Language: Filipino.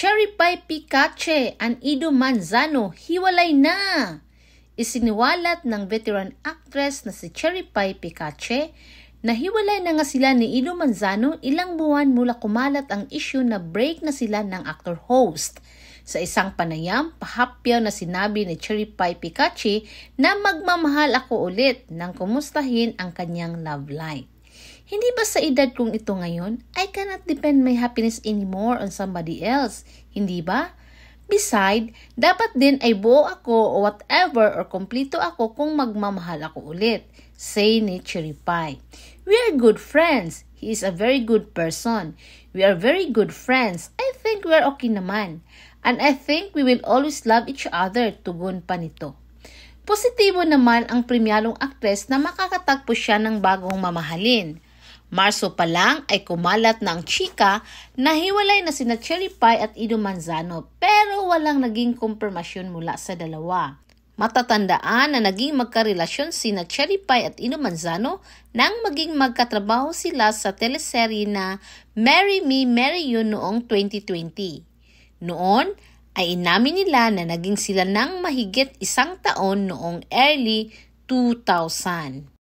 Cherry Pie Picache and Ido Manzano hiwalay na! Isiniwalat ng veteran actress na si Cherry Pie Picache na hiwalay na nga sila ni Ido Manzano ilang buwan mula kumalat ang issue na break na sila ng actor-host. Sa isang panayam, pahapyaw na sinabi ni Cherry Pie Picache na magmamahal ako ulit nang kumustahin ang kanyang love life. Hindi ba sa edad kong ito ngayon, I cannot depend my happiness anymore on somebody else, hindi ba? Beside, dapat din ay buo ako o whatever or kompleto ako kung magmamahal ako ulit. Say ni Cherry Pie. We are good friends. He is a very good person. We are very good friends. I think we are okay naman. And I think we will always love each other, tugon pa nito. Positibo naman ang premyalong aktres na makakatagpo siya ng bagong mamahalin. Marso pa lang ay kumalat na ang chika na hiwalay na sina Cherry Pie at Ido Manzano pero walang naging kumpirmasyon mula sa dalawa. Matatandaan na naging magkarelasyon sina Cherry Pie at Ido Manzano nang maging magkatrabaho sila sa teleserye na Marry Me, Marry You noong 2020. Noon ay inamin nila na naging sila ng mahigit isang taon noong early 2000.